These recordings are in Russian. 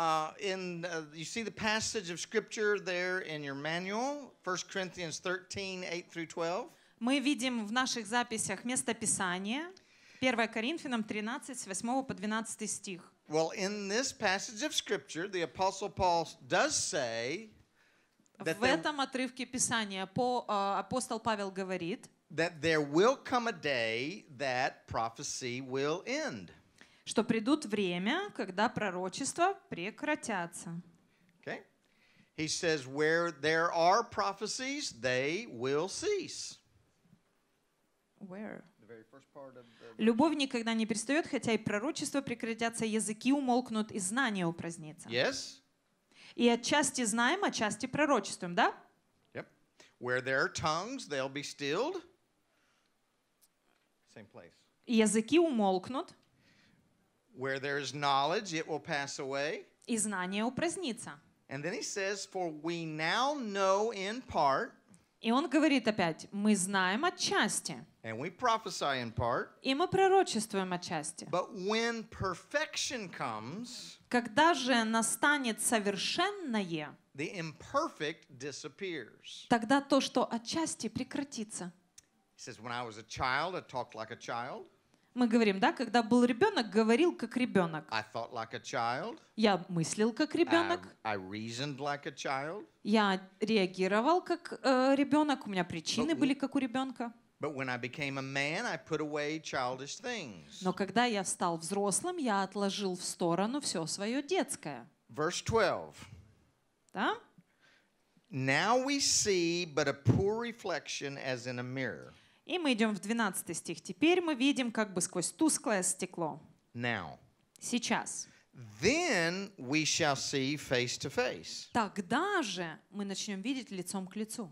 Uh, in uh, you see the passage of scripture there in your manual 1 Corinthians 13 8 through 12 мы видим в наших записях место писания 1 Коринфянам 13 с 8 по 12 стих well in this passage of scripture the apostle Paul does say that в этом отрывке писания по, uh, апостол Павел говорит that there will come a day that prophecy will end что придут время, когда пророчества прекратятся. Okay. He says, where there are prophecies, they will cease. Where? Любовь никогда не перестает, хотя и пророчества прекратятся, языки умолкнут, и знания упразднится. Yes. И отчасти знаем, отчасти пророчествуем, да? Yep. Where there are tongues, they'll be stilled. Same place. языки умолкнут. Where there is knowledge, it will pass away. И знание упразднится. And then he says, for we now know in part. И он говорит опять, мы знаем отчасти. And we prophesy in part. И мы пророчествуем отчасти. But when perfection comes, когда же настанет совершенное, the imperfect disappears. тогда то, что отчасти прекратится. He says, when I was a child, I talked like a child. Мы говорим, да, когда был ребенок, говорил как ребенок. I like a child. Я мыслил как ребенок. Um, I, I like a child. Я реагировал как э, ребенок, у меня причины but, были как у ребенка. But when I a man, I put away Но когда я стал взрослым, я отложил в сторону все свое детское. Verse 12. Да? Now we see but a poor reflection as in a mirror. И мы идем в 12 стих. Теперь мы видим как бы сквозь тусклое стекло. Now. Сейчас. Then we shall see face to face. Тогда же мы начнем видеть лицом к лицу.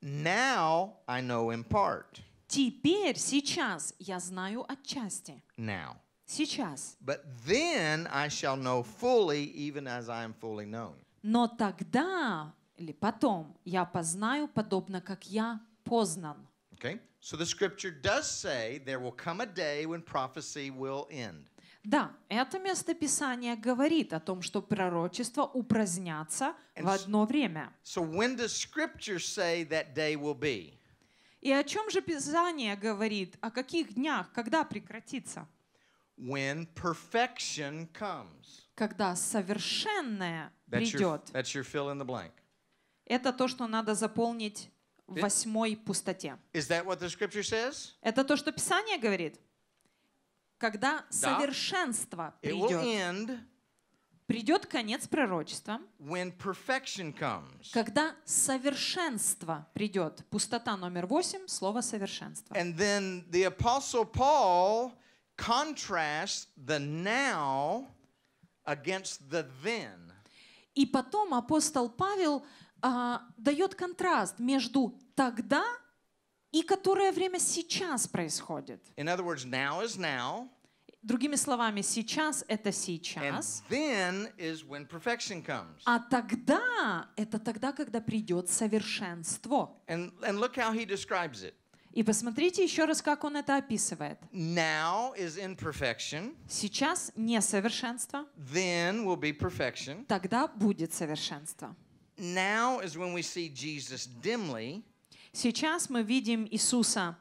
Now I know in part. Теперь, сейчас я знаю отчасти. Now. Сейчас. But then I shall know fully, even as I am fully known. Но тогда или потом я познаю подобно, как я познан. Okay? So the scripture does say there will come a day when prophecy will end. Да, это место Писания говорит о том, что пророчество упразднятся в одно время. So when does scripture say that day will be? И о чем же Писание говорит? О каких днях? Когда прекратится? When perfection comes. Когда совершенное that's придет. Your, that's your fill in the blank. Это то, что надо заполнить восьмой пустоте. Это то, что Писание говорит. Когда совершенство придет, end, придет конец пророчества, when perfection comes. когда совершенство придет. Пустота номер восемь, слово совершенство. And then the apostle Paul contrasts the now against the then. И потом апостол Павел а, дает контраст между тогда и которое время сейчас происходит. In other words, now is now. Другими словами, сейчас это сейчас. And then is when perfection comes. А тогда это тогда, когда придет совершенство. And, and look how he describes it. И посмотрите еще раз, как он это описывает. Now is imperfection. Сейчас несовершенство. Then will be perfection. Тогда будет совершенство. Now is when we see Jesus dimly. Сейчас мы видим Иисуса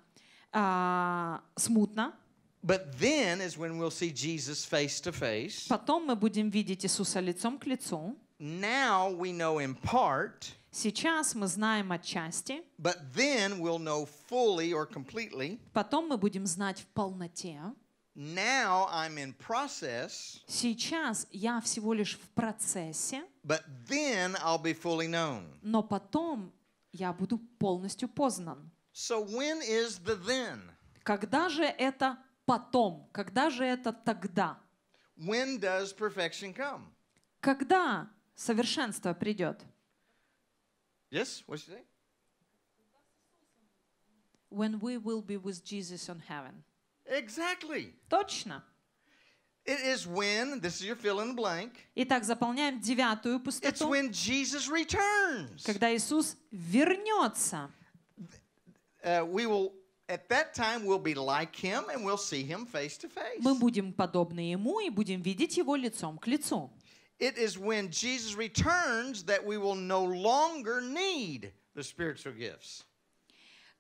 а, смутно. But then is when we'll see Jesus face to face. Потом мы будем видеть Иисуса лицом к лицу. Now we know in part. Сейчас мы знаем отчасти. But then we'll know fully or completely. Потом мы будем знать в полноте. Now I'm in process. Сейчас я всего лишь в процессе. But then I'll be fully known. Но потом я буду полностью познан. So when is the then? Когда же это потом? Когда же это тогда? When does perfection come? Когда совершенство придет? Yes, what you say? When we will be with Jesus on heaven. Exactly. Точно. It is when, this is your fill in the blank. Итак, заполняем девятую пустоту. It's when Jesus returns. Когда Иисус вернется. Uh, we will At that time we'll be like him and we'll see him face to face. Мы будем подобны ему и будем видеть его лицом к лицу. It is when Jesus returns that we will no longer need the spiritual gifts.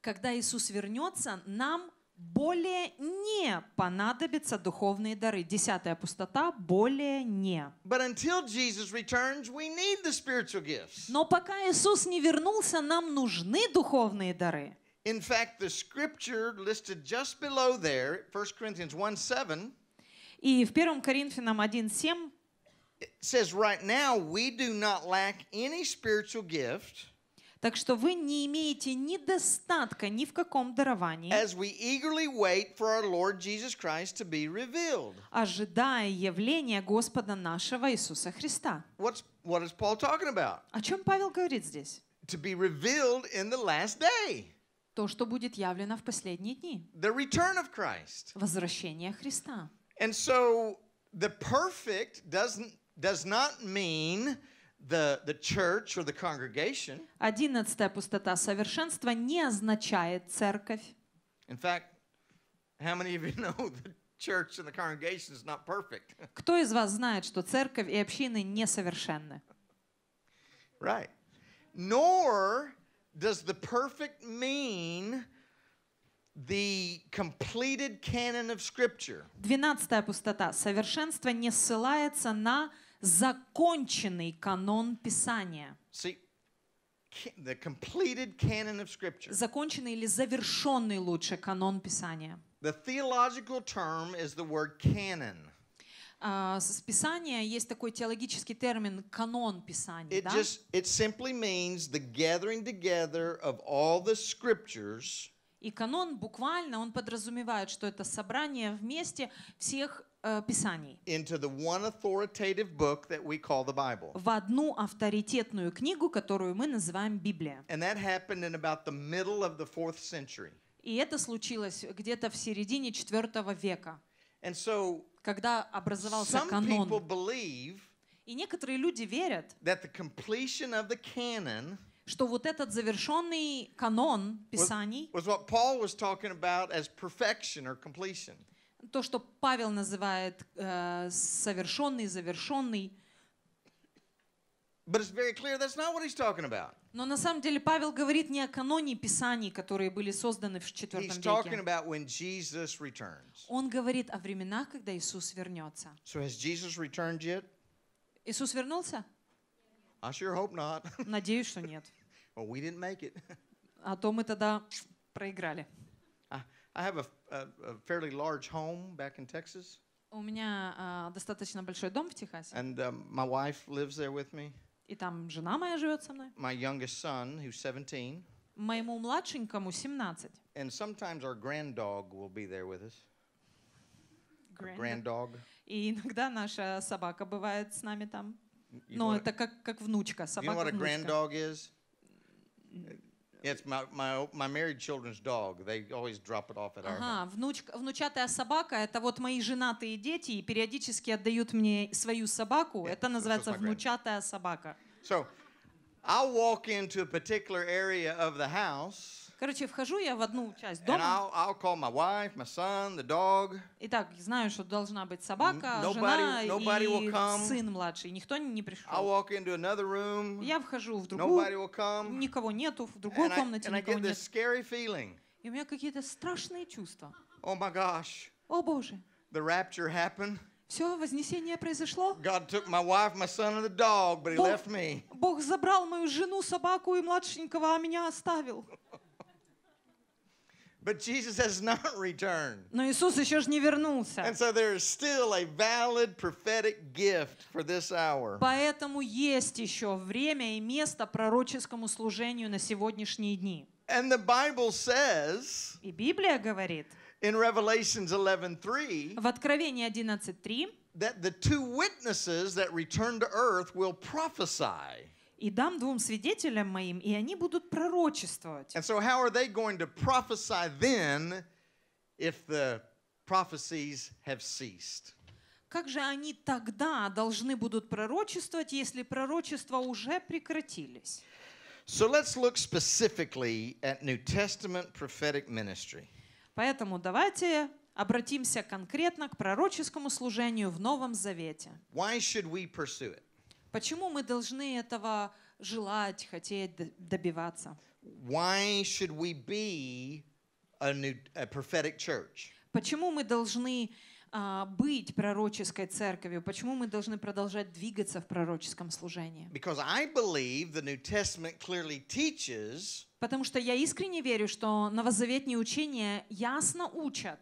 Когда Иисус вернется, нам более не понадобятся духовные дары. Десятая пустота более не. But until Jesus returns, we need the spiritual gifts. Но пока Иисус не вернулся, нам нужны духовные дары. In fact, the scripture listed just below there, 1 Corinthians 1:7. И в 1 Коринфянам 1:7 It says right now we do not lack any spiritual gift. Так что вы не имеете недостатка ни в каком даровании. As Ожидая явления Господа нашего Иисуса Христа. what is Paul talking about? О чем Павел говорит здесь? To be revealed in the last day. То, что будет явлено в последние дни. The return of Christ. Возвращение Христа. And so the perfect doesn't does not mean the, the church or the congregation. Одиннадцатая пустота совершенства не означает церковь. In fact, how many of you know the church and the congregation is not perfect? Кто из вас знает, что церковь и общины несовершенны? Right. Nor does the perfect mean the completed canon of scripture. Двенадцатая пустота совершенства не ссылается на законченный канон Писания. See, the completed canon of Scripture. Законченный или завершенный лучше канон Писания. The theological term is the word canon. Uh, с Писания есть такой теологический термин канон Писания. It да? just it simply means the gathering together of all the scriptures. И канон буквально он подразумевает, что это собрание вместе всех Писаний. Into the one authoritative book that we call the Bible. В одну авторитетную книгу, которую мы называем Библия. And that happened in about the middle of the fourth century. И это случилось где-то в середине IV века. And so, когда образовался some канон. People believe и некоторые люди верят, that the completion of the canon что вот этот завершенный канон Писаний was, was what Paul was talking about as perfection or completion то, что Павел называет э, совершенный, завершенный. But it's very clear that's not what he's talking about. Но на самом деле Павел говорит не о каноне Писаний, которые были созданы в IV he's talking about when Jesus returns. Он говорит о временах, когда Иисус вернется. So has Jesus returned yet? Иисус вернулся? I sure hope not. Надеюсь, что нет. well, we didn't make it. а то мы тогда проиграли. I have a, a, a fairly large home back in Texas. У меня достаточно большой дом в Техасе. And um, my wife lives there with me. И там жена моя живет со мной. My youngest son, who's 17. Моему младшенькому 17. And sometimes our grand dog will be there with us. Grand, dog. И иногда наша собака бывает с нами там. Но это как, как внучка, собака you know what A grand dog is? It's my, my, my married children's dog. They always drop it off at our Ага, house. внучка, внучатая собака – это вот мои женатые дети, и периодически отдают мне свою собаку. Yeah, это называется that's внучатая собака. So, I walk into a particular area of the house. Короче, вхожу я в одну часть дома. I'll, I'll call my wife, my son, the dog. Итак, знаю, что должна быть собака, nobody, жена и сын младший. Никто не пришел. walk into another room. Я вхожу в другую. will come. Никого нету, в другой and комнате I, and никого I get this нет. Scary feeling. И у меня какие-то страшные чувства. Oh my gosh. О боже. The rapture happened. Все, вознесение произошло. Бог забрал мою жену, собаку и младшенького, а меня оставил. But Jesus has not returned. Но Иисус еще же не вернулся. And so there is still a valid prophetic gift for this hour. Поэтому есть еще время и место пророческому служению на сегодняшние дни. And the Bible says, и Библия говорит, in Revelations 11:3, в Откровении 11:3, that the two witnesses that return to earth will prophesy. и дам двум свидетелям моим, и они будут пророчествовать. And so how are they going to prophesy then if the prophecies have ceased? Как же они тогда должны будут пророчествовать, если пророчества уже прекратились? So let's look specifically at New Testament prophetic ministry. Поэтому давайте обратимся конкретно к пророческому служению в Новом Завете. Why should we pursue it? Почему мы должны этого желать, хотеть, добиваться? Why should we be a, new, a prophetic church? Почему мы должны а, быть пророческой церковью? Почему мы должны продолжать двигаться в пророческом служении? Потому что я искренне верю, что новозаветные учения ясно учат,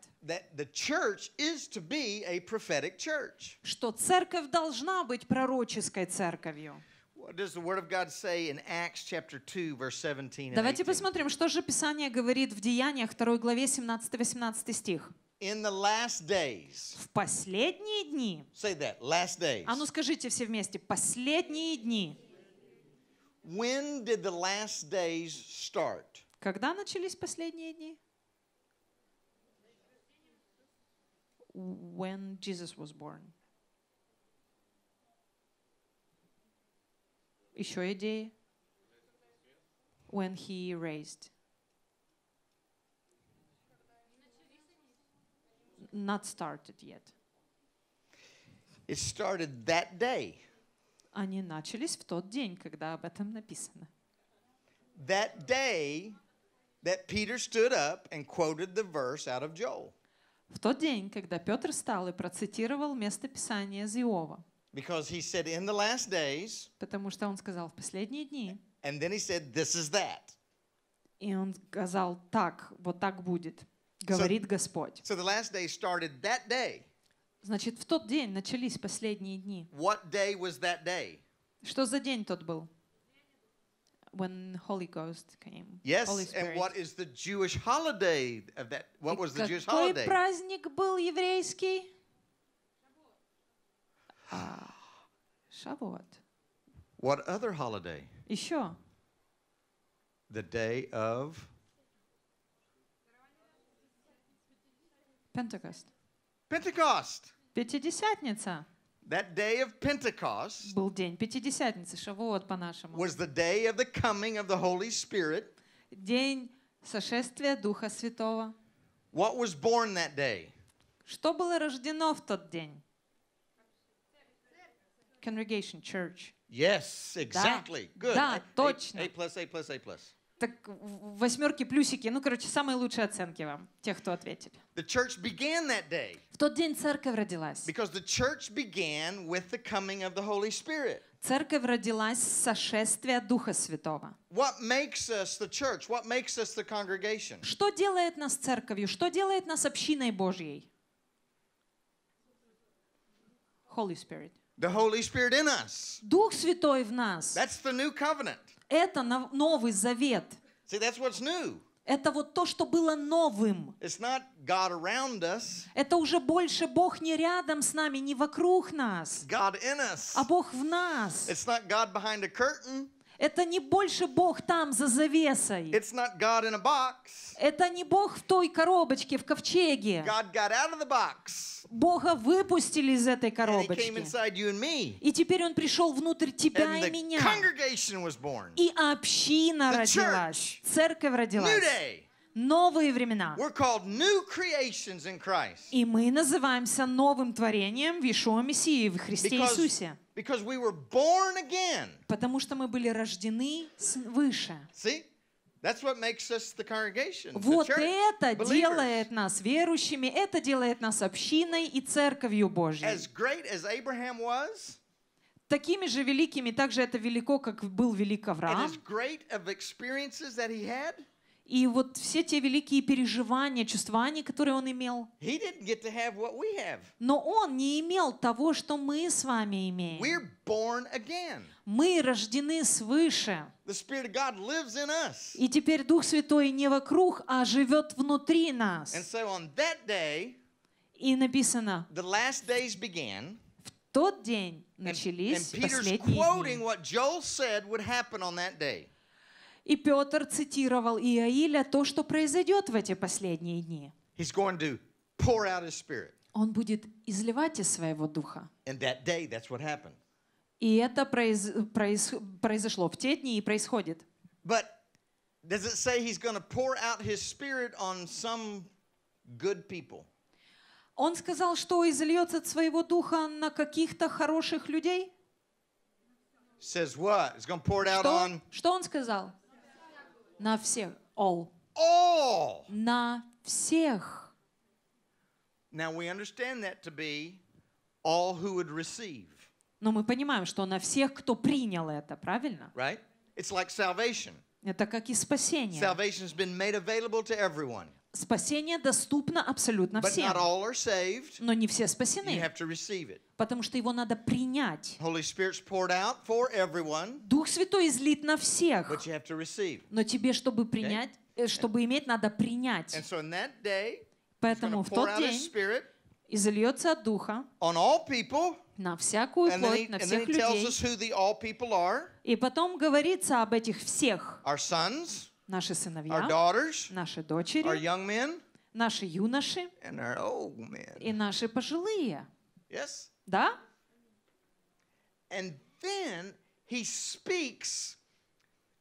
что церковь должна быть пророческой церковью. Давайте посмотрим, что же Писание говорит в Деяниях 2 главе 17-18 стих. In the last days. В последние дни. Say that, last days. А ну скажите все вместе, последние дни. When did the last days start? Когда начались последние дни? When Jesus was born. Еще идеи? When he raised. not started yet. It started that day. Они начались в тот день, когда об этом написано. That day that Peter stood up and quoted the verse out of Joel. В тот день, когда Петр встал и процитировал место Писания из Иова. Because he said in the last days. Потому что он сказал в последние дни. And then he said this is that. И он сказал так, вот так будет говорит so, Господь. So the last day started that day. Значит, в тот день начались последние дни. What day was that day? Что за день тот был? When Holy Ghost came. Yes, Holy Spirit. and what is the Jewish holiday of that? What was the Jewish holiday? Какой праздник был еврейский? Шавуот. What other holiday? Еще. The day of Pentecost. Pentecost. Пятидесятница. That day of Pentecost был день Пятидесятницы, Шавуот по-нашему. was the day of the coming of the Holy Spirit. День сошествия Духа Святого. What was born that day? Что было рождено в тот день? Congregation, church. Yes, exactly. Good. Да, точно. A plus, A plus, A plus. так восьмерки, плюсики. Ну, короче, самые лучшие оценки вам, тех, кто ответили. The church began that day. В тот день церковь родилась. Because the church began with the coming of the Holy Spirit. Церковь родилась сошествия Духа Святого. What makes us the church? What makes us the congregation? Что делает нас церковью? Что делает нас общиной Божьей? Holy Spirit. The Holy Spirit in us. Дух Святой в нас. That's the new covenant. Это Новый Завет. See, that's what's new. Это вот то, что было новым. Это уже больше Бог не рядом с нами, не вокруг нас. А Бог в нас. Это не больше Бог там за завесой. It's not God in a box. Это не Бог в той коробочке, в ковчеге. God got out of the box. Бога выпустили из этой коробочки. And he came inside you and me. И теперь Он пришел внутрь тебя and и the меня. Congregation was born. И община the родилась. Church. Церковь родилась. New day. Новые времена. We're called new creations in Christ. И мы называемся новым творением в Ишуа Мессии, в Христе Because Иисусе. Because we were born again. Потому что мы были рождены свыше. See? That's what makes us the congregation, вот the church, это делает нас верующими, это делает нас общиной и церковью Божьей. As great as Abraham was, такими же великими, также это велико, как был велик Авраам. И вот все те великие переживания, чувствования, которые он имел. Но он не имел того, что мы с вами имеем. Мы рождены свыше. И теперь Дух Святой не вокруг, а живет внутри нас. И написано, в тот день начались последние дни. И Петр цитировал Иаиля то, что произойдет в эти последние дни. He's going to pour out his spirit. Он будет изливать из своего духа. And that day, that's what happened. И это произ, произ, произошло в те дни и происходит. But does it say he's going to pour out his spirit on some good people? Он сказал, что изольет от своего духа на каких-то хороших людей. Says what? He's going to pour it out что? on. Что он сказал? На всех. All. All. На всех. Now we understand that to be all who would receive. Но мы понимаем, что на всех, кто принял это, правильно? Right? It's like salvation. Это как и спасение. Salvation has been made available to everyone. Спасение доступно абсолютно всем. Но не все спасены, потому что его надо принять. Дух Святой излит на всех, Но тебе, чтобы принять, э, чтобы иметь, надо принять. Поэтому в тот день Spirit изольется от Духа на всякую плоть, на всех людей. И потом говорится об этих всех. our sons, наши сыновья, our daughters, наши дочери, our young men, наши юноши and our old men. и наши пожилые. Yes? Да? And then he speaks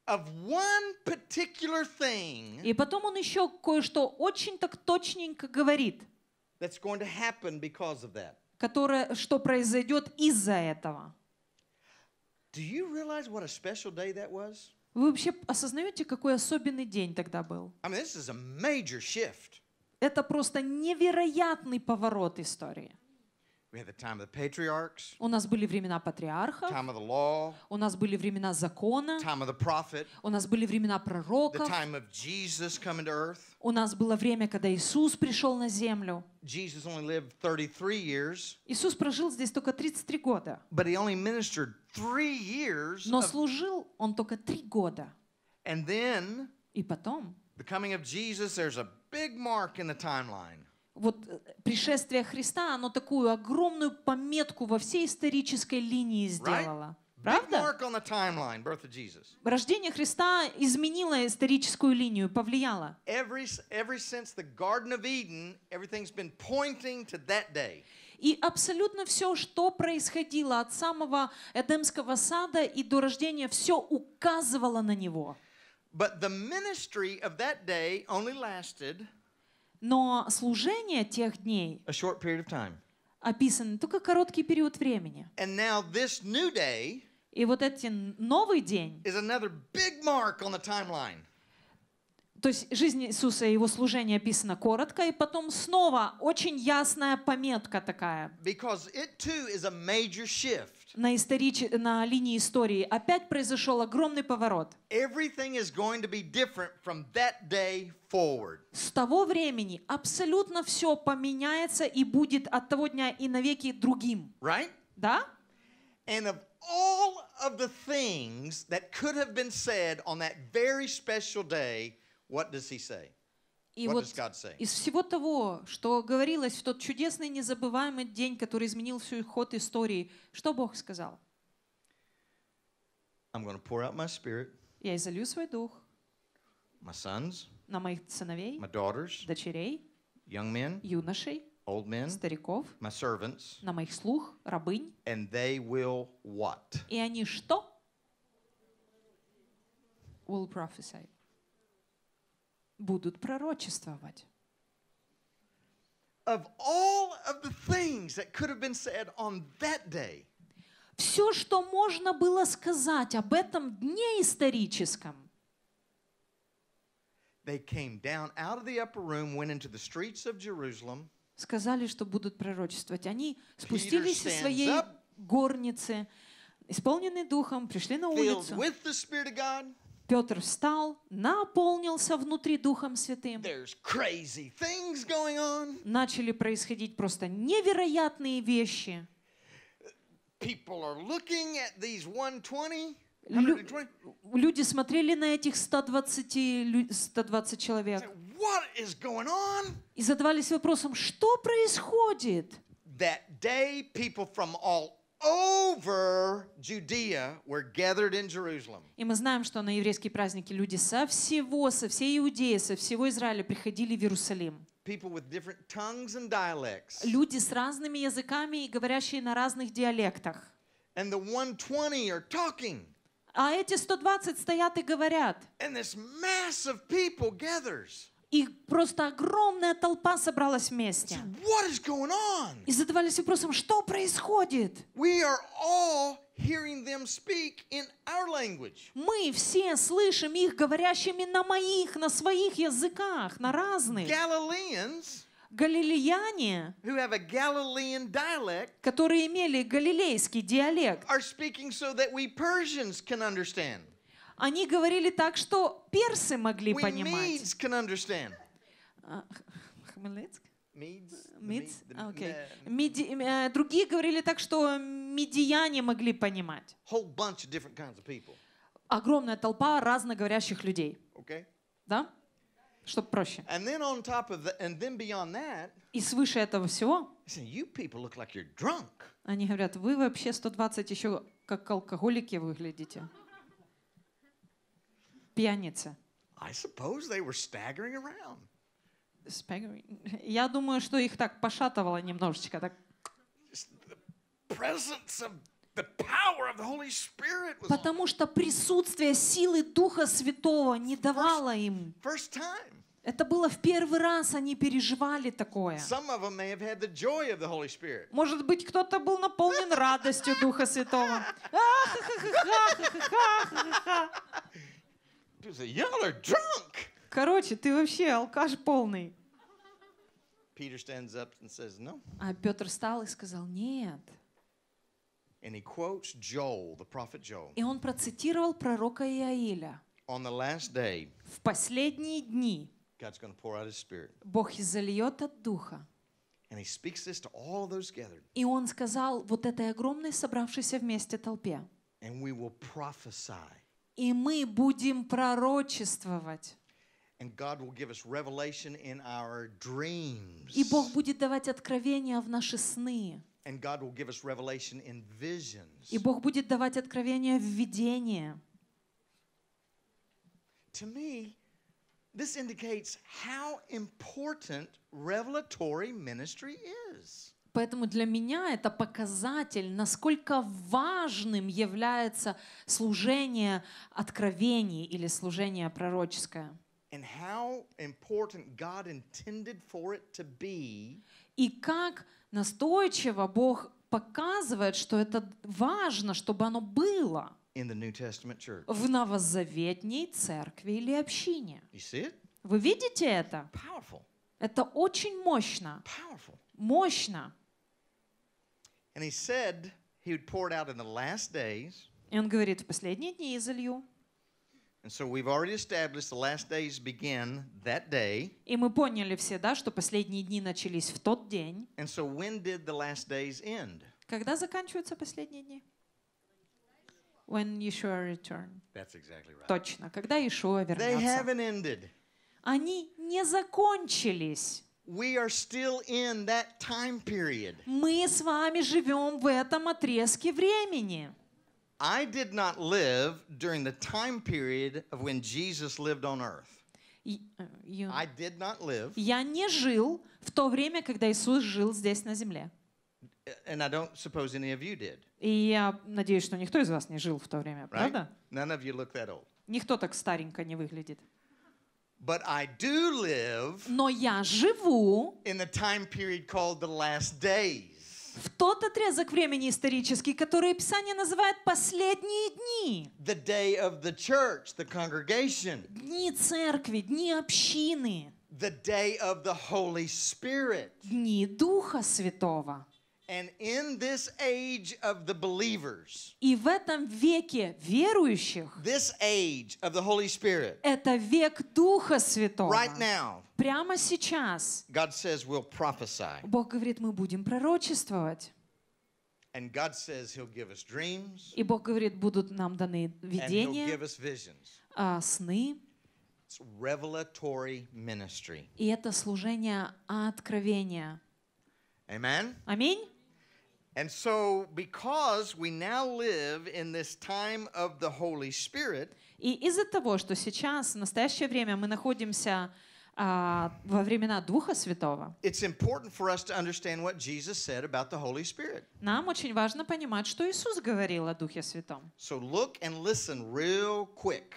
of one particular thing. И потом он еще кое-что очень так точненько говорит. That's going to happen because of that. Которое, что произойдет из-за этого. Do you realize what a special day that was? Вы вообще осознаете, какой особенный день тогда был? I mean, this is a major shift. Это просто невероятный поворот истории. We had the time of the patriarchs, у нас были времена патриарха, time of the law, у нас были времена закона, time of the prophet, у нас были времена пророков, the time of Jesus coming to earth. у нас было время, когда Иисус пришел на землю. Jesus only lived 33 years, Иисус прожил здесь только 33 года. But he only ministered three years Но служил он только три года. And then, и потом, the coming of Jesus, there's a big mark in the timeline. Вот э, пришествие Христа, оно такую огромную пометку во всей исторической линии сделало. Правда? Рождение Христа изменило историческую линию, повлияло. Every, ever since the Garden of Eden, everything's been pointing to that day. И абсолютно все, что происходило от самого Эдемского сада и до рождения, все указывало на него. But the ministry of that day only lasted Но служение тех дней a short period of time. описано только короткий период времени. And now this new day И вот этот новый день is another big mark on the timeline то есть жизнь Иисуса и его служение описано коротко, и потом снова очень ясная пометка такая. На, историч... на линии истории опять произошел огромный поворот. С того времени абсолютно все поменяется и будет от того дня и навеки другим. Right? Да? And of all of the things that could have been said on that very special day, What does he say? И What вот из всего того, что говорилось в тот чудесный, незабываемый день, который изменил всю ход истории, что Бог сказал? I'm going to pour out my spirit. Я изолью свой дух. My sons. На моих сыновей. My daughters. Дочерей. Young men. Юношей. Old men. Стариков. My servants. На моих слуг, рабынь. And they will what? И они что? Will prophesy будут пророчествовать. Of all of the things that could have been said on that day, все, что можно было сказать об этом дне историческом, They came down out of the upper room, went into the streets of Jerusalem. Сказали, что будут пророчествовать. Они спустились из своей горницы, исполненные духом, пришли на улицу, Петр встал, наполнился внутри Духом Святым. Начали происходить просто невероятные вещи. Лю люди смотрели на этих 120, 120 человек и задавались вопросом, что происходит? That day people from all over Judea were gathered in Jerusalem. И мы знаем, что на еврейские праздники люди со всего, со всей Иудеи, со всего Израиля приходили в Иерусалим. People with different tongues and dialects. Люди с разными языками и говорящие на разных диалектах. And the 120 are talking. А эти 120 стоят и говорят. And this mass of people gathers. И просто огромная толпа собралась вместе. What is going on? И задавались вопросом, что происходит? We are all hearing them speak in our language. Мы все слышим их говорящими на моих, на своих языках, на разных. Galileans, галилеяне, who have a Galilean dialect, которые имели галилейский диалект, are speaking so that we Persians can understand. Они говорили так, что персы могли We понимать. Medes can understand. А, Хмельницк? Medes. А, э, другие говорили так, что медияне могли понимать. Whole bunch of different kinds of people. Огромная толпа разноговорящих людей. Okay. Да? чтобы проще. И свыше этого всего они говорят, вы вообще 120 еще как алкоголики выглядите пьяница. I suppose they were staggering around. Staggering. Я думаю, что их так пошатывало немножечко. Так. Потому что присутствие силы Духа Святого не давало им. Это было в первый раз, они переживали такое. Может быть, кто-то был наполнен радостью Духа Святого. Y'all are drunk. Короче, ты вообще алкаш полный. Peter stands up and says, no. А Петр встал и сказал, нет. And he quotes Joel, the prophet Joel. И он процитировал пророка Иаиля. On the last day, в последние дни God's going to pour out his spirit. Бог изольет от Духа. And he speaks this to all those gathered. И он сказал вот этой огромной собравшейся вместе толпе. And we will prophesy. И мы будем пророчествовать. And God will give us revelation in our dreams. И Бог будет давать откровения в наши сны. And God will give us revelation in visions. И Бог будет давать откровения в видении. To me, this indicates how important revelatory ministry is. Поэтому для меня это показатель, насколько важным является служение откровений или служение пророческое. И как настойчиво Бог показывает, что это важно, чтобы оно было в новозаветней церкви или общине. Вы видите это? Это очень мощно. Мощно. And he said he would pour it out in the last days. И он говорит, в последние дни я залью. And so we've already established the last days begin that day. И мы поняли все, да, что последние дни начались в тот день. And so when did the last days end? Когда заканчиваются последние дни? When Yeshua returned. That's exactly right. Точно, когда Иешуа вернется. They haven't ended. Они не закончились. We are still in that time period. Мы с вами живем в этом отрезке времени. I did not live during the time period of when Jesus lived on earth. I did not live. Я не жил в то время, когда Иисус жил здесь на земле. And I don't suppose any of you did. И я надеюсь, что никто из вас не жил в то время, right? правда? None of you look that old. Никто так старенько не выглядит. But I do live Но я живу in the time the last days. в тот отрезок времени исторический, который Писание называет «последние дни». The day of the church, the congregation. Дни церкви, дни общины. The day of the Holy Spirit. Дни Духа Святого. And in this age of the believers, и в этом веке верующих, this age of the Holy Spirit, это век Духа Святого. Right now, прямо сейчас, God says we'll prophesy. Бог говорит, мы будем пророчествовать. And God says he'll give us dreams, и Бог говорит, будут нам даны видения, and he'll give us visions. Uh, сны. It's revelatory ministry. И это служение откровения. Amen. Аминь. And so, because we now live in this time of the Holy Spirit, и из-за того, что сейчас, в настоящее время, мы находимся а, во времена Духа Святого, it's important for us to understand what Jesus said about the Holy Spirit. нам очень важно понимать, что Иисус говорил о Духе Святом. So look and listen real quick.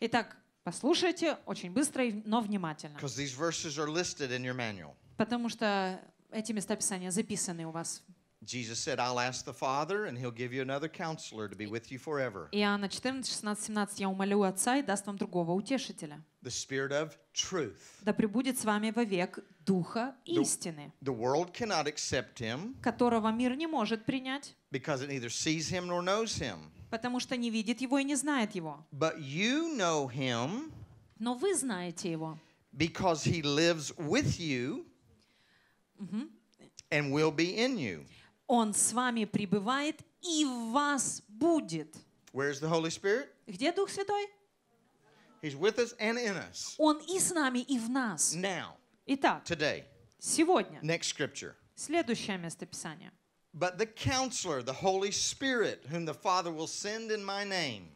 Итак, послушайте очень быстро, но внимательно. Because these verses are listed in your manual. Потому что эти места Писания записаны у вас Jesus said, I'll ask the Father, and He'll give you another counselor to be with you forever. Иоанна 14, 16, 17. «Я умолю Отца и даст вам другого утешителя». The spirit of truth. Да пребудет с вами вовек Духа истины, the, the world cannot accept him, которого мир не может принять, because it neither sees him nor knows him. потому что не видит его и не знает его. But you know him, Но вы знаете его, because he lives with you угу, and will be in you. Он с вами пребывает и в вас будет. the Holy Где Дух Святой? He's with us and in us. Он и с нами, и в нас. Now. Итак. Today. Сегодня. Next scripture. Следующее местописание. But the counselor, the Holy Spirit, whom the Father will send in my name.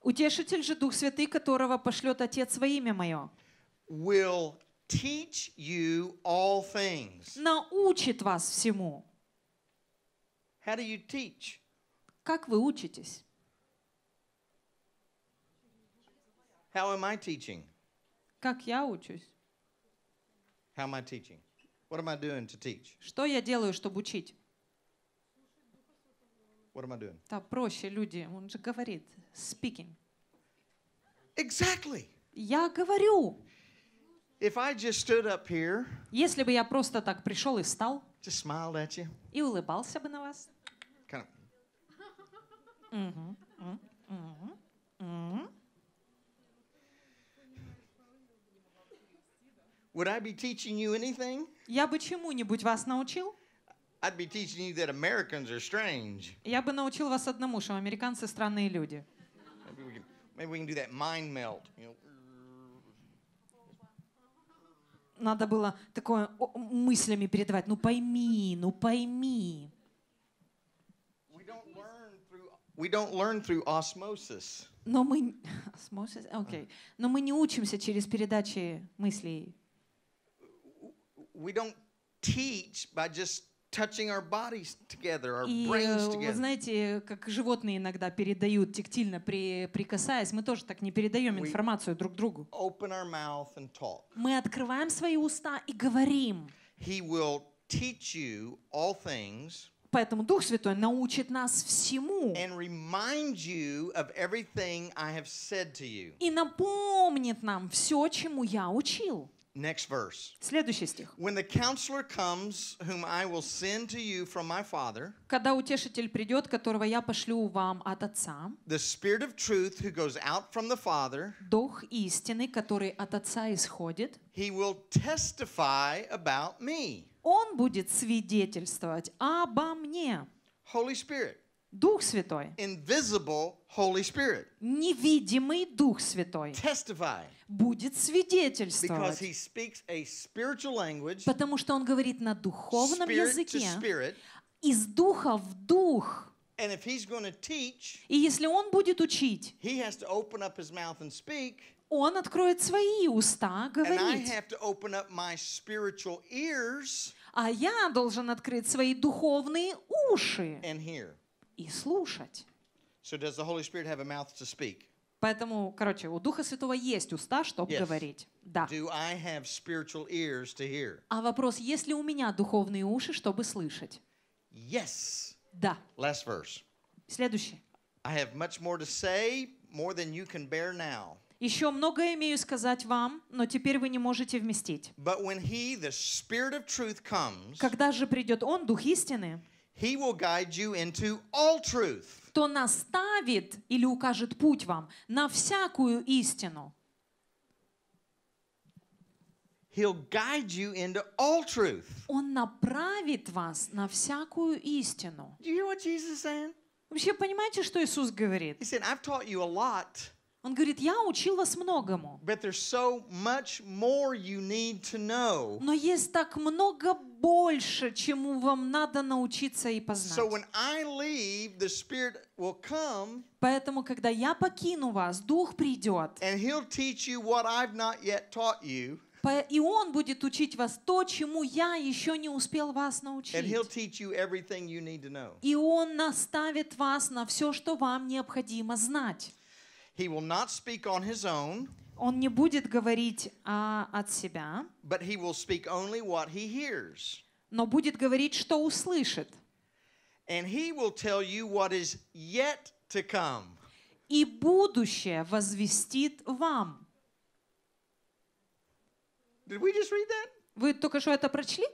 Утешитель же Дух Святый, которого пошлет Отец во имя Мое. Will teach you all things. Научит вас всему. How do you teach? Как вы учитесь? How am I teaching? Как я учусь? How am I teaching? What am I doing to teach? Что я делаю, чтобы учить? What am I doing? Да, проще люди. Он же говорит. Speaking. Exactly. Я говорю. If I just stood up here, если бы я просто так пришел и стал, just smiled at you, и улыбался бы на вас, Would I be teaching you anything? Я бы чему-нибудь вас научил? I'd be teaching you that Americans are strange. Я бы научил вас одному, что американцы странные люди. Maybe we can, maybe we can do that mind melt. You know. Надо было такое мыслями передавать. Ну пойми, ну пойми. We don't learn through osmosis. Но мы, osmosis, okay. Но мы не учимся через передачи мыслей. We don't teach by just touching our bodies together, our И, brains э, together. вы знаете, как животные иногда передают тактильно, при, прикасаясь, мы тоже так не передаем информацию друг другу. Open our mouth and talk. Мы открываем свои уста и говорим. He will teach you all things. Поэтому Дух Святой научит нас всему. И напомнит нам все, чему я учил. Next verse. Следующий стих. When the counselor comes, whom I will send to you from my Father, когда утешитель придет, которого я пошлю вам от Отца, the Spirit of truth who goes out from the Father, Дух истины, который от Отца исходит, he will testify about me. Он будет свидетельствовать обо мне. Holy Spirit. Дух Святой. Invisible Holy Spirit. Невидимый Дух Святой. Testify. Будет свидетельствовать. Because he speaks a spiritual language, потому что он говорит на духовном spirit языке. To spirit. Из духа в дух. And if he's going to teach, и если он будет учить, he has to open up his mouth and speak, он откроет свои уста говорить. а я должен открыть свои духовные уши и слушать. Поэтому, короче, у Духа Святого есть уста, чтобы yes. говорить. Да. А вопрос, есть ли у меня духовные уши, чтобы слышать? Yes. Да. Last verse. Следующий. I have much more to say, more than you can bear now. Еще многое имею сказать вам, но теперь вы не можете вместить. he, comes, Когда же придет Он, Дух истины, то наставит или укажет путь вам на всякую истину. He'll guide you into all truth. Он направит вас на всякую истину. Вообще понимаете, что Иисус говорит? He said, I've taught you a lot. Он говорит, я учил вас многому. But there's so much more you need to know. Но есть так много больше, чему вам надо научиться и познать. So when I leave, the Spirit will come. Поэтому, когда я покину вас, Дух придет. And He'll teach you what I've not yet taught you. И Он будет учить вас то, чему я еще не успел вас научить. И Он наставит вас на все, что вам необходимо знать. He will not speak on his own. Он не будет говорить а, от себя. But he will speak only what he hears. Но будет говорить, что услышит. And he will tell you what is yet to come. И будущее возвестит вам. Did we just read that? Вы только что это прочли?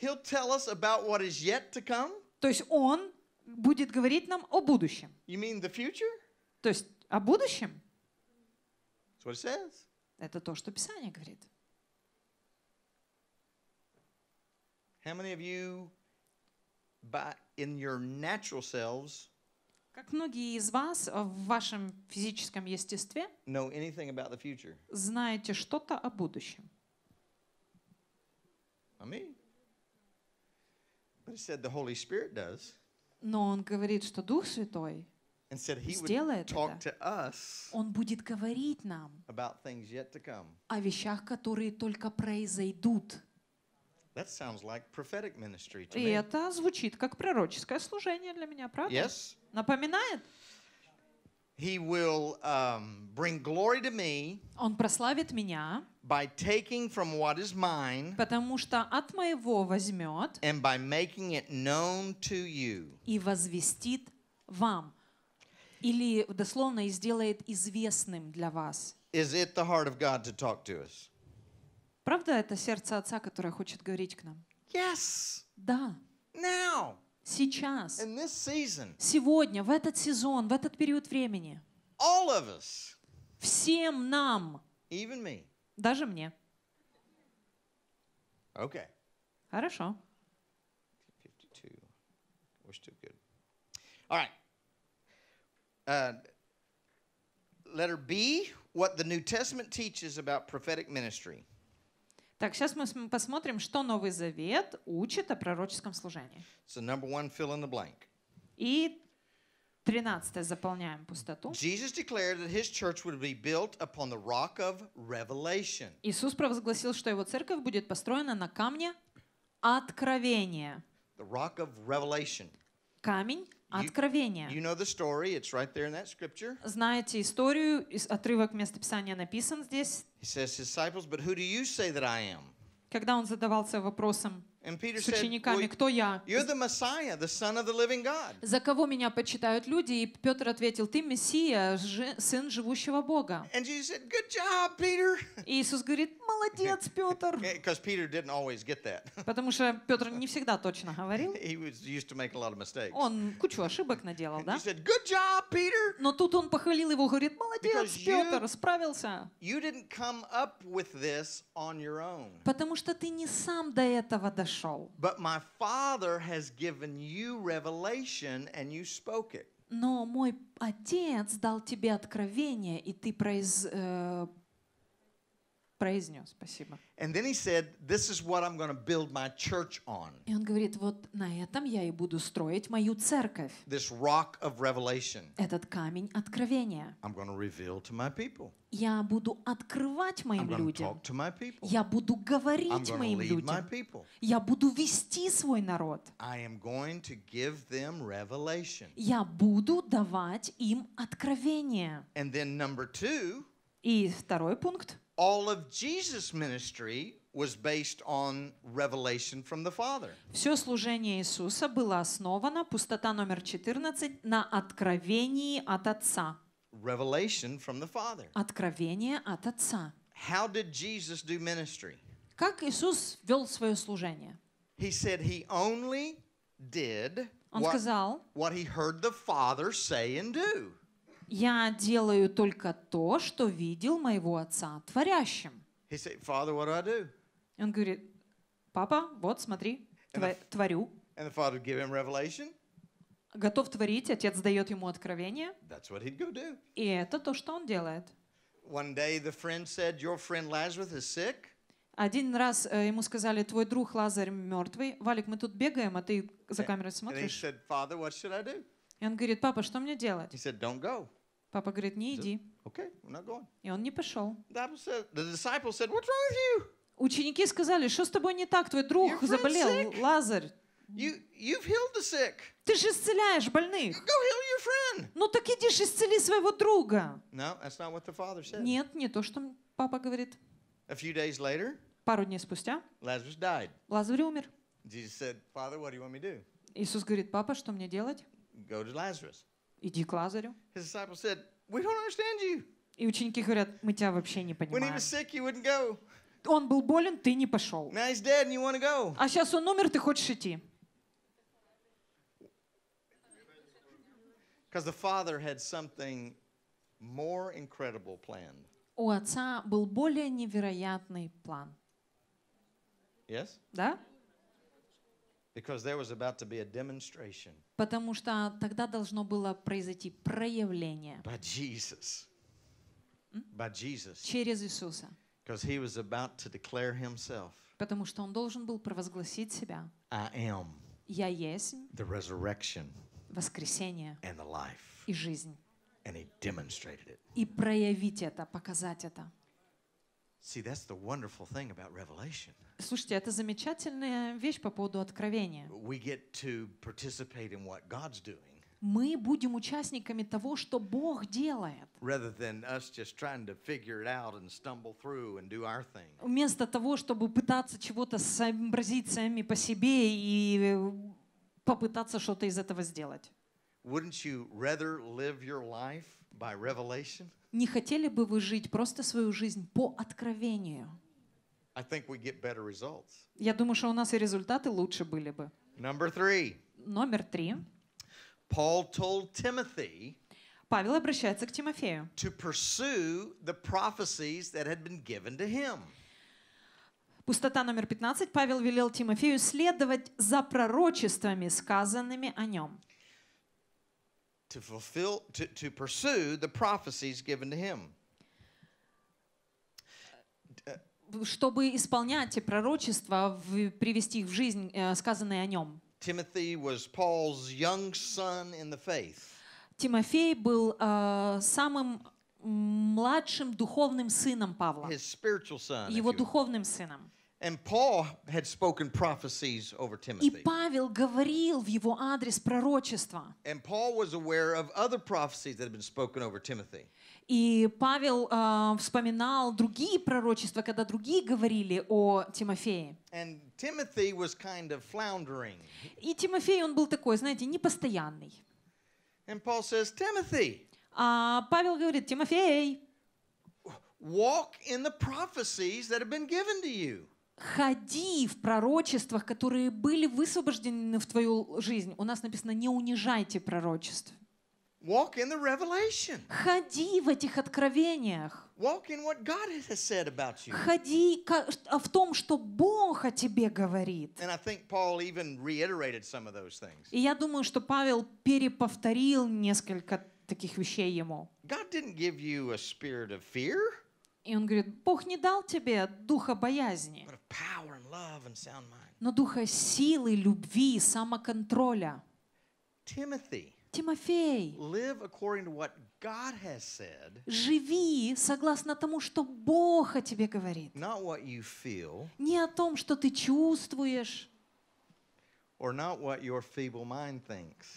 He'll tell us about what is yet to come. То есть он будет говорить нам о будущем. You mean the future? То есть о будущем? That's what it says. Это то, что Писание говорит. How many of you by, in your natural selves как многие из вас в вашем физическом естестве know anything about the future? знаете что-то о будущем. I mean, but it said the Holy Spirit does. Но он говорит, что Дух Святой сделает это. Он будет говорить нам о вещах, которые только произойдут. That sounds like prophetic ministry to me. И это звучит как пророческое служение для меня, правда? Yes? Напоминает? He will um, bring glory to me. Он прославит меня. By taking from what is mine. Потому что от моего возьмет. And by making it known to you. И возвестит вам. Или дословно и сделает известным для вас. Is it the heart of God to talk to us? Правда, это сердце Отца, которое хочет говорить к нам? Yes. Да. Now. Сейчас. In this season. Сегодня, в этот сезон, в этот период времени. All of us. Всем нам. Even me. Даже мне. Okay. Хорошо. 52. We're still good. All right. Uh, letter B, what the New Testament teaches about prophetic ministry. Так, сейчас мы посмотрим, что Новый Завет учит о пророческом служении. So number one, fill in the blank. И тринадцатое заполняем пустоту. Jesus declared that his church would be built upon the rock of revelation. Иисус провозгласил, что его церковь будет построена на камне откровения. The rock of revelation. Камень Откровение. You, you know the story, it's right there in that scripture. Знаете историю, отрывок местописания написан здесь. He says, disciples, but who do you say that I am? Когда он задавался вопросом, с учениками, кто я? За кого меня почитают люди? И Петр ответил, ты Мессия, сын живущего Бога. И Иисус говорит, молодец, Петр. Потому что Петр не всегда точно говорил. Он кучу ошибок наделал, да? Но тут он похвалил его, говорит, молодец, Петр, справился. Потому что ты не сам до этого дошел пришел. But my Father has given you revelation and you spoke it. Но мой Отец дал тебе откровение, и ты произ, э, произнес. Спасибо. And then he said, this is what I'm going to build my church on. И он говорит, вот на этом я и буду строить мою церковь. This rock of revelation. Этот камень откровения. I'm going to reveal to my people. Я буду открывать моим людям. Talk to my people. Я буду говорить I'm моим lead людям. My people. Я буду вести свой народ. I am going to give them revelation. Я буду давать им откровение. And then number two, И второй пункт. all of Jesus' ministry was based on revelation from the Father. Все служение Иисуса было основано, пустота номер 14, на откровении от Отца. Revelation from the Father. Откровение от Отца. How did Jesus do ministry? Как Иисус вел свое служение? He said he only did Он what, what he heard the Father say and do. Я делаю только то, что видел моего отца творящим. He said, Father, what do I do? Он говорит, папа, вот смотри, творю. And the father give him revelation. Готов творить, отец дает ему откровение. That's what he'd go do. И это то, что он делает. One day the friend said, your friend Lazarus is sick. Один раз э, ему сказали, твой друг Лазарь мертвый. Валик, мы тут бегаем, а ты за камерой смотришь. And he said, what I do? И он говорит, папа, что мне делать? He said, Don't go. Папа говорит, не иди. Okay, we're not going. И он не пошел. Ученики сказали, что с тобой не так, твой друг заболел, Лазарь. You, you've healed the sick. Ты же исцеляешь больных. Go heal your friend. Ну так иди же исцели своего друга. No, that's not what the father said. Нет, не то, что папа говорит. A few days later, Пару дней спустя Lazarus died. Лазарь умер. Jesus said, Father, what do you want me to do? Иисус говорит, папа, что мне делать? Go to Lazarus. Иди к Лазарю. His disciples said, "We don't understand you." И ученики говорят, мы тебя вообще не When he понимаем. was sick, you wouldn't go. Он был болен, ты не пошел. Now he's dead, and you want to go. А сейчас он умер, ты хочешь идти. Because the Father had something more incredible planned. У отца был более невероятный план. Yes? Да? Потому что тогда должно было произойти проявление. By Jesus. Через Иисуса. Потому что он должен был провозгласить себя. I am. Я есть. The resurrection. Воскресение. And the life. И жизнь. And he demonstrated it. И проявить это, показать это. See, that's the wonderful thing about Revelation. Слушайте, это замечательная вещь по поводу откровения. We get to participate in what God's doing. Мы будем участниками того, что Бог делает. Вместо того, чтобы пытаться чего-то сообразить сами по себе и попытаться что-то из этого сделать. Wouldn't you rather live your life by revelation? Не хотели бы вы жить просто свою жизнь по откровению? I think we get better results. Я думаю, что у нас и результаты лучше были бы. Number three. Номер три. Paul told Timothy Павел обращается к Тимофею. To pursue the prophecies that had been given to him. Пустота номер 15. Павел велел Тимофею следовать за пророчествами, сказанными о нем to fulfill to, to pursue the prophecies given to him. чтобы исполнять те пророчества, привести их в жизнь, э, сказанное о нем. Timothy was Paul's young son in the faith. Тимофей был э, самым младшим духовным сыном Павла. His spiritual son, Его духовным сыном. And Paul had spoken prophecies over Timothy. И Павел говорил в его адрес пророчества. And Paul was aware of other prophecies that had been spoken over Timothy. И Павел uh, вспоминал другие пророчества, когда другие говорили о Тимофее. And Timothy was kind of floundering. И Тимофей, он был такой, знаете, непостоянный. And Paul says, Timothy. А Павел говорит, Тимофей. Walk in the prophecies that have been given to you. ходи в пророчествах, которые были высвобождены в твою жизнь. У нас написано, не унижайте пророчеств. Walk in the revelation. Ходи в этих откровениях. Walk in what God has said about you. Ходи а в том, что Бог о тебе говорит. And I think Paul even reiterated some of those things. И я думаю, что Павел переповторил несколько таких вещей ему. God didn't give you a spirit of fear. И он говорит, Бог не дал тебе духа боязни, но духа силы, любви, самоконтроля. Timothy, Тимофей, живи согласно тому, что Бог о тебе говорит. не о том, что ты чувствуешь.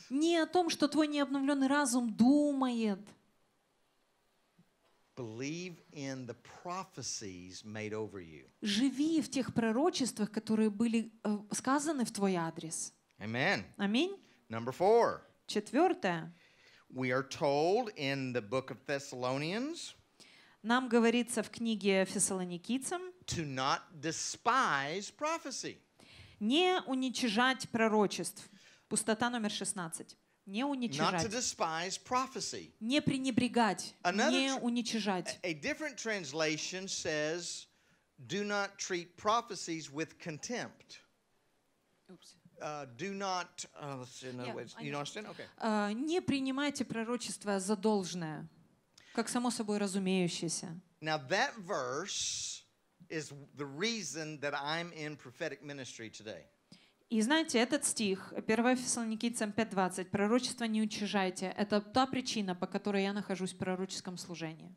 Не о том, что твой необновленный разум думает. Живи в тех пророчествах, которые были э, сказаны в твой адрес. Аминь. Четвертое. We Нам говорится в книге Фессалоникийцам. Не уничижать пророчеств. Пустота номер 16 не уничижать, не пренебрегать, Another, не уничижать. A different translation says, do not treat prophecies with contempt. do not, you understand? Okay. не принимайте пророчество за должное, как само собой разумеющееся. Now that verse is the reason that I'm in prophetic ministry today. И знаете, этот стих, 1 Фессалоникийцам 5.20, пророчество не учижайте, это та причина, по которой я нахожусь в пророческом служении.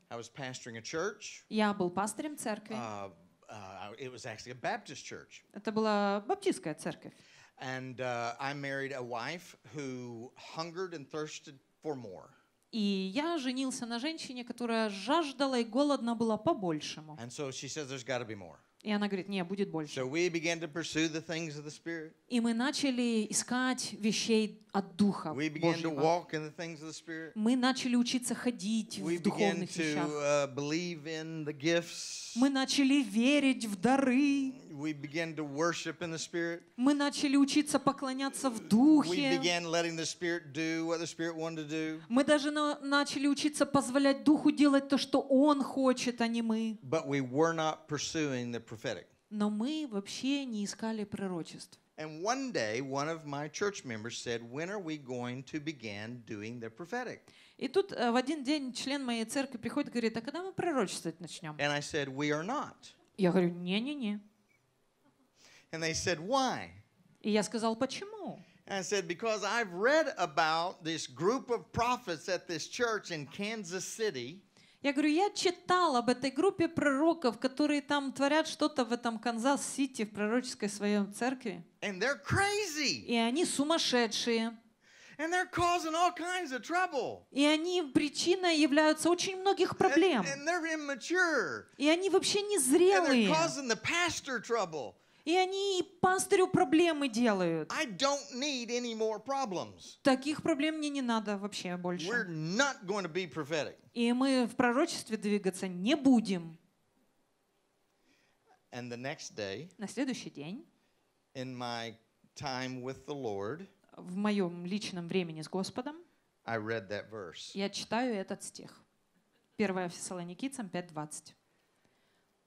Я был пастором церкви. Uh, uh, it was actually a Baptist church. Это была баптистская церковь. And uh, I married a wife who hungered and thirsted for more. И я женился на женщине, которая жаждала и голодна была по большему. And so she says there's got to и она говорит, не, будет больше. И мы начали искать вещей от Духа Божьего. Мы начали учиться ходить в духовных вещах. Uh, мы начали верить в дары. Мы начали учиться поклоняться в Духе. Мы даже начали учиться позволять Духу делать то, что Он хочет, а не мы. Но мы вообще не искали пророчеств. And one day, one of my church members said, "When are we going to begin doing the prophetic?" И тут э, в один день член моей церкви приходит и говорит: "А когда мы пророчествовать начнем?" And I said, "We are not." Я говорю: "Не, не, не." And they said, "Why?" И я сказал: "Почему?" And I said, "Because I've read about this group of prophets at this church in Kansas City." Я говорю, я читал об этой группе пророков, которые там творят что-то в этом Канзас-Сити, в пророческой своем церкви. And they're crazy. И они сумасшедшие. And they're causing all kinds of trouble. И они причиной являются очень многих проблем. And, and they're immature. И они вообще незрелые. And they're causing the pastor trouble. И они и пастырю проблемы делают. I don't need any more problems. Таких проблем мне не надо вообще больше. We're not going to be prophetic. И мы в пророчестве двигаться не будем. And the next day, на следующий день, in my time with the Lord, в моем личном времени с Господом, I read that verse. я читаю этот стих. 1 Фессалоникийцам 5.20.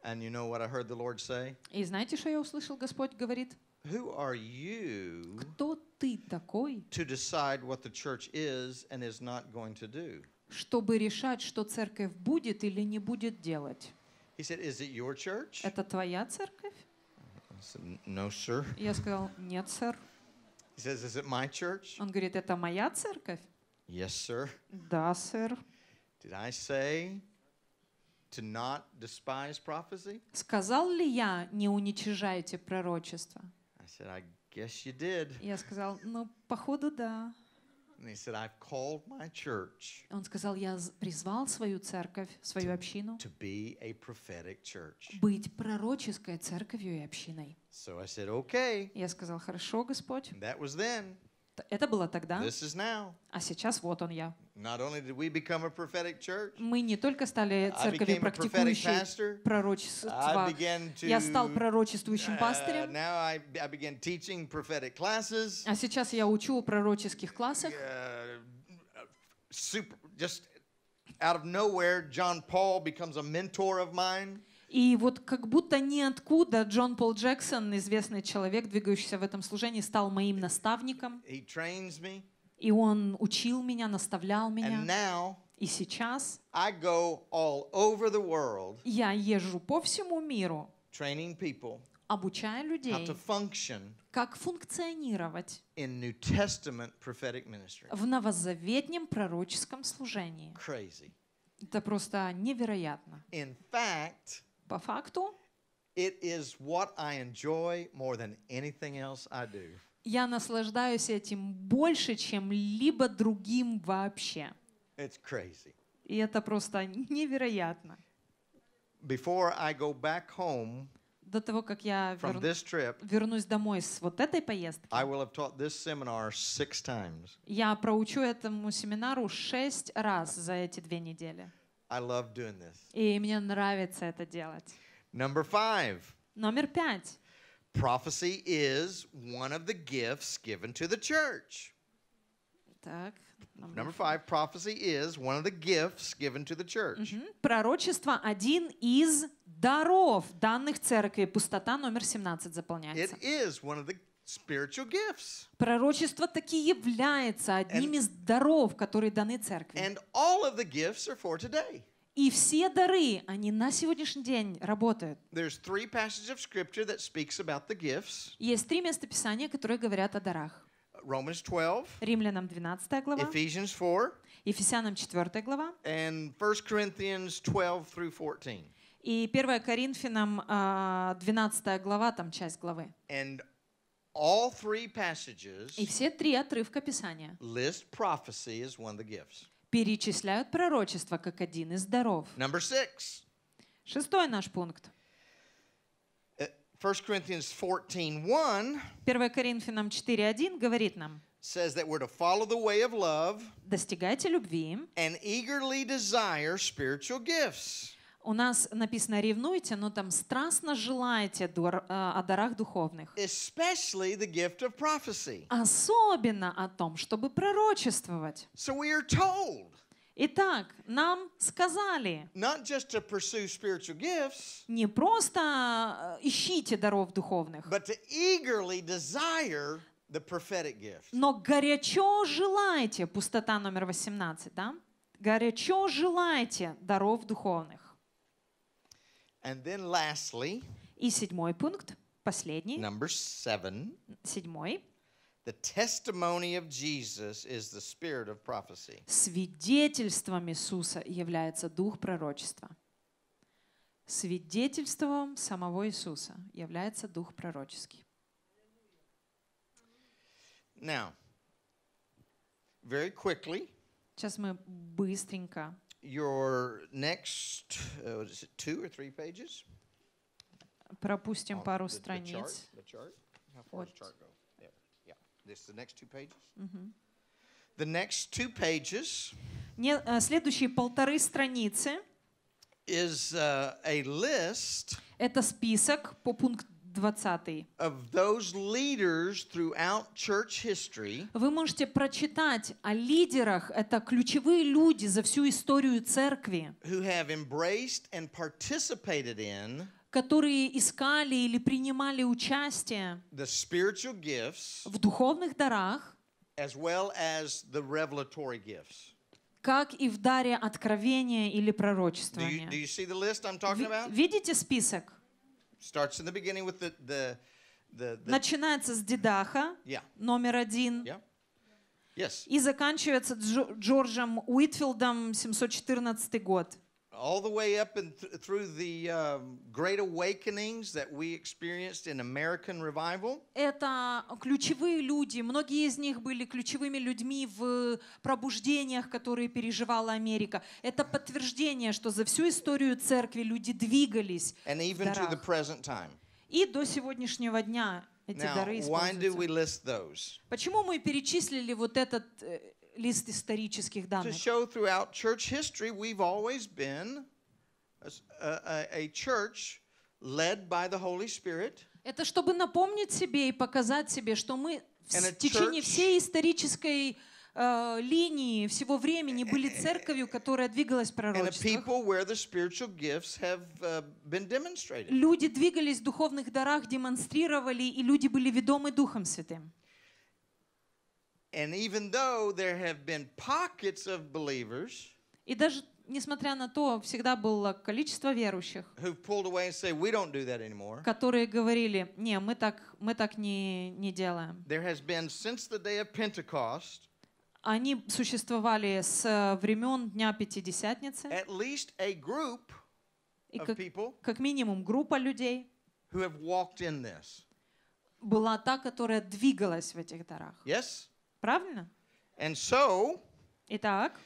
And you know what I heard the Lord say? И знаете, что я услышал? Господь говорит. Who are you? Кто ты такой? To decide what the church is and is not going to do. Чтобы решать, что церковь будет или не будет делать. He said, is it your church? Это твоя церковь? I said, no, sir. Я сказал, нет, сэр. He says, is it my church? Он говорит, это моя церковь? Yes, sir. Да, сэр. Did I say? to not despise prophecy? Сказал ли я, не уничижайте пророчество? I said, I guess you did. Я сказал, ну, походу, да. And he said, I've called my church Он сказал, я призвал свою церковь, свою общину to be a prophetic church. быть пророческой церковью и общиной. So I said, okay. Я сказал, хорошо, Господь. That was then. Это было тогда. This is now. А сейчас вот он я. Мы не только стали церковью практикующей пророчества, я стал пророчествующим uh, пастырем. А сейчас я учу о пророческих классах. И вот как будто ниоткуда Джон Пол Джексон, известный человек, двигающийся в этом служении, стал моим наставником. He trains me. И он учил меня, наставлял меня. now, и сейчас I go all over the world, я езжу по всему миру, people, обучая людей, how to function, как функционировать in New Testament prophetic ministry. в новозаветнем пророческом служении. Crazy. Это просто невероятно. In fact, по факту, это то, что я enjoy больше всего, anything else I do я наслаждаюсь этим больше, чем либо другим вообще. It's crazy. И это просто невероятно. Before I go back home, до того, как я вер... trip, вернусь домой с вот этой поездки, I will have taught this seminar six times. я проучу этому семинару шесть раз за эти две недели. I love doing this. И мне нравится это делать. Number five. Номер пять. Prophecy is one of the gifts given to the church. Так. Number five, prophecy is one of the gifts given to the church. Пророчество один из даров данных церкви. Пустота номер 17 заполняется. It is one of the spiritual gifts. Пророчество таки является одним из даров, которые даны церкви. And all of the gifts are for today. И все дары, они на сегодняшний день работают. Есть три места Писания, которые говорят о дарах. 12, Римлянам 12 глава, 4, Ефесянам 4 глава, and 1 12 И 1 Коринфянам 12 а, глава, там часть главы. And all three passages и все три отрывка Писания list prophecy as one of the gifts перечисляют пророчество как один из даров. Number six. Шестой наш пункт. 1 э, Corinthians 14:1 1 Коринфянам 4:1 говорит нам says that we're to follow the way of love достигайте любви and eagerly desire spiritual gifts у нас написано «ревнуйте», но там «страстно желаете э, о дарах духовных». Особенно о том, чтобы пророчествовать. So we are told, Итак, нам сказали not just to pursue spiritual gifts, не просто э, ищите даров духовных, but to eagerly desire the prophetic gift. но горячо желайте, пустота номер 18, да? горячо желайте даров духовных. And then lastly, и седьмой пункт, последний, number seven, седьмой, The testimony of Jesus is the spirit of prophecy. Свидетельством Иисуса является дух пророчества. Свидетельством самого Иисуса является дух пророческий. Now, very quickly, Сейчас мы быстренько your next, uh, is it two or three pages? Пропустим пару страниц. Вот. This the next two pages. The next two pages. следующие полторы страницы. Is a list. Это список по пункт 20. вы можете прочитать о лидерах, это ключевые люди за всю историю церкви, которые искали или принимали участие в духовных дарах, as well как и в даре откровения или пророчествования. Видите список? Starts in the beginning with the, the, the, the... Начинается с Дидаха, yeah. номер один. Yeah. Yes. И заканчивается Джорджем Уитфилдом, 714 год all the way up and th- through the um, great awakenings that we experienced in American revival. Это ключевые люди. Многие из них были ключевыми людьми в пробуждениях, которые переживала Америка. Это подтверждение, что за всю историю церкви люди двигались. And even to the present time. И до сегодняшнего дня эти Now, дары используются. Why do we list those? Почему мы перечислили вот этот э, лист исторических данных. history, a, a, a Spirit. Это чтобы напомнить себе и показать себе, что мы в течение всей исторической э, линии всего времени были церковью, которая двигалась в пророчествах. Э, люди двигались в духовных дарах, демонстрировали, и люди были ведомы Духом Святым. And even though there have been pockets of believers, и даже несмотря на то, всегда было количество верующих, которые говорили, не, мы так, мы так не, не делаем. There has been, since the day of Pentecost, они существовали с э, времен Дня Пятидесятницы. At least a group и как, people, как минимум группа людей who have walked in this. была та, которая двигалась в этих дарах. Yes? Правильно? And so, Итак,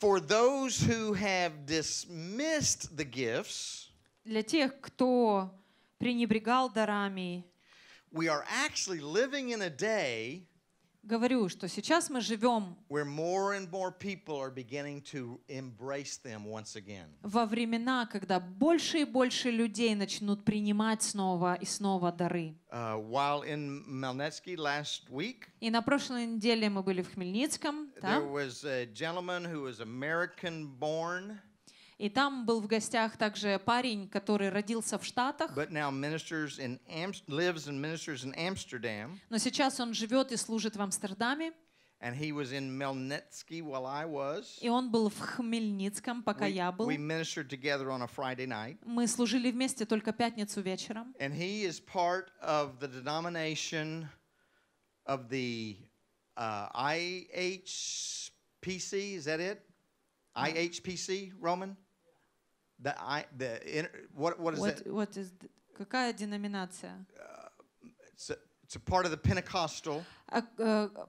for those who have dismissed the gifts, для тех, кто пренебрегал дарами, we are actually living in a day говорю, что сейчас мы живем во времена, когда больше и больше людей начнут принимать снова и снова дары. Uh, и на прошлой неделе мы были в Хмельницком. И там был в гостях также парень, который родился в Штатах. But now ministers in Amst- lives and ministers in Amsterdam. Но сейчас он живет и служит в Амстердаме. And he was in Melnitsky while I was. И он был в Хмельницком, пока we, я был. We ministered together on a Friday night. Мы служили вместе только пятницу вечером. And he is part of the denomination of the uh, IHPC. Is that it? IHPC, Roman? The, I, the, what, what is what, that? What is, какая деноминация? Uh, it's, a, it's a part of the Pentecostal.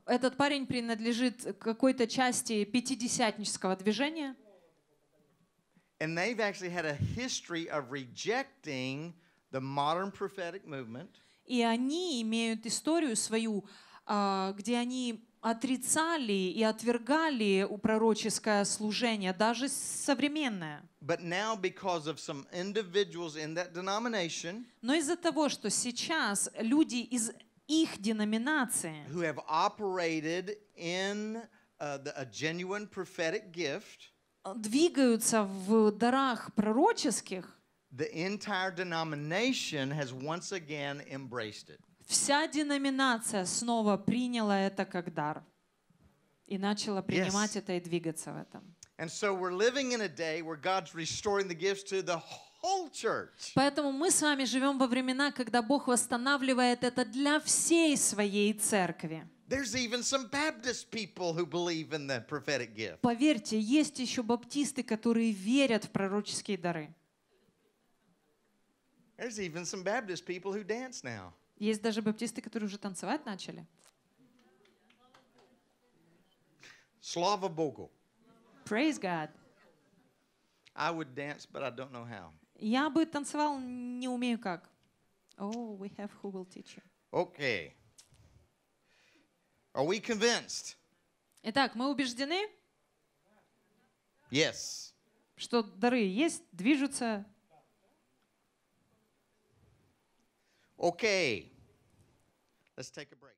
Этот парень принадлежит какой-то части пятидесятнического движения. And they've actually had a history of rejecting the modern prophetic movement. И они имеют историю свою, где они отрицали и отвергали пророческое служение, даже современное. But now, because of some individuals in that denomination, но из-за того, что сейчас люди из их деноминации, who have operated in uh, the, a genuine prophetic gift, двигаются в дарах пророческих, the entire denomination has once again embraced it. Вся деноминация снова приняла это как дар и начала принимать yes. это и двигаться в этом. And so we're living in a day where God's restoring the gifts to the whole church. Поэтому мы с вами живем во времена, когда Бог восстанавливает это для всей своей церкви. There's even some Baptist people who believe in the prophetic gift. Поверьте, есть еще баптисты, которые верят в пророческие дары. There's even some Baptist people who dance now. Есть даже баптисты, которые уже танцевать начали. Слава Богу. Praise God. I would dance, but I don't know how. Я бы танцевал, не умею как. Oh, we have who will teach you. Okay. Are we convinced? Итак, мы убеждены? Yes. Что дары есть, движутся, Okay, let's take a break.